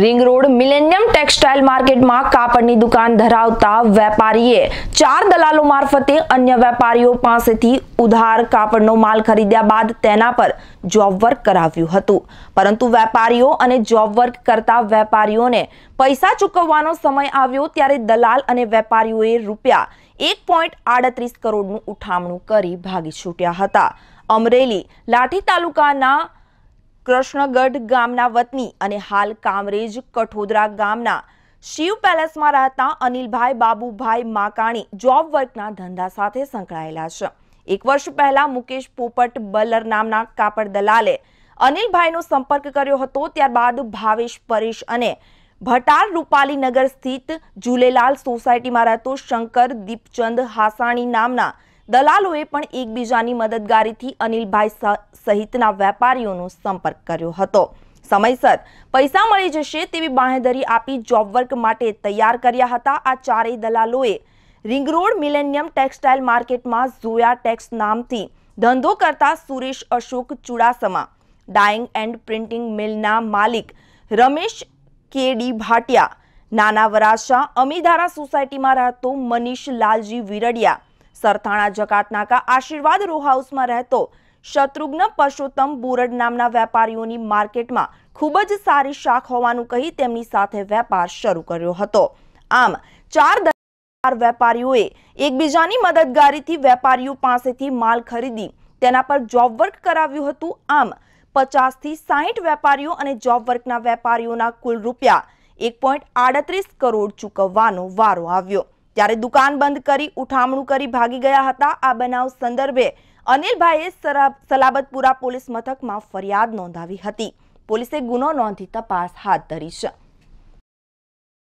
ring road millennium textile માર્કેટમાં કાપડની દુકાન ધરાવતા વેપારીએ ચાર દલાલો મારફતે અન્ય વેપારીઓ પાસેથી ઉધાર કાપડનો માલ ખરીદ્યા બાદ તેના પર જોબ વર્ક કરાવ્યું હતું પરંતુ વેપારીઓ અને જોબ વર્ક કરતા વેપારીઓને પૈસા ચૂકવવાનો સમય આવ્યો ત્યારે દલાલ અને વેપારીઓએ રૂપિયા એક પોઈન્ટ આડત્રીસ કરોડનું ઉઠામણું કરી ભાગી છૂટ્યા હતા અમરેલી લાઠી તાલુકાના કૃષ્ણગઢ ગામના વતની અને હાલ કામરેજ કઠોદરા ગામના શિવ પેલેસમાં રહેતા અનિલભાઈ બાબુભાઈ માકાણી જોબ વર્કના ધંધા સાથે સંકળાયેલા છે એક વર્ષ પહેલા મુકેશ પોપટ બલર નામના કાપડ દલાલે અનિલભાઈનો સંપર્ક કર્યો હતો ત્યારબાદ ભાવેશ પરેશ અને ભટાર રૂપાલીનગર સ્થિત જુલેલાલ સોસાયટીમાં રહેતો શંકર દીપચંદ હાસાણી નામના દલાલોએ પણ એકબીજાની મદદગારીથી અનિલભાઈ સહિતના વેપારીઓનો સંપર્ક કર્યો હતો સમયસર પૈસા મળી જશે તેવી બાંહેધરી આપી જોબ વર્ક માટે તૈયાર કર્યા હતા આ ચારેય દલાલોએ રિંગ રોડ મિલેનિયમ ટેક્સટાઇલ માર્કેટમાં ઝોયા ટેક્સ નામથી ધંધો કરતા Suresh Ashok Chudasama dyeing and printing મિલના માલિક રમેશ કેડી ભાટિયા નાના વરાશા અમીધારા સોસાયટીમાં રહેતો મનીષ લાલજી વિરડિયા સરથાણા જકાતનાકા આશીર્વાદ રો હાઉસમાં રહેતો શત્રુઘ્ન પરસોત્તમ બોરડ નામના વેપારીઓની માર્કેટમાં ખૂબ જ સારી શાખ હોવાનું કહી તેમની સાથે વેપાર શરૂ કર્યો હતો આમ ચાર દર વેપારીઓએ એકબીજાની મદદગારીથી વેપારીઓ પાસેથી માલ ખરીદી તેના પર જોબ વર્ક કરાવ્યું હતું આમ પચાસથી સાહીઠ વેપારીઓ અને જોબ વર્કના વેપારીઓના કુલ રૂપિયા એક પોઈન્ટ આડત્રીસ કરોડ ચૂકવવાનો વારો આવ્યો ત્યારે દુકાન બંધ કરી ઉઠામણું કરી ભાગી ગયા હતા આ બનાવ સંદર્ભે અનિલભાઈએ સલાબતપુરા પોલીસ મથકમાં ફરિયાદ નોંધાવી હતી પોલીસે ગુનો નોંધી તપાસ હાથ ધરી છે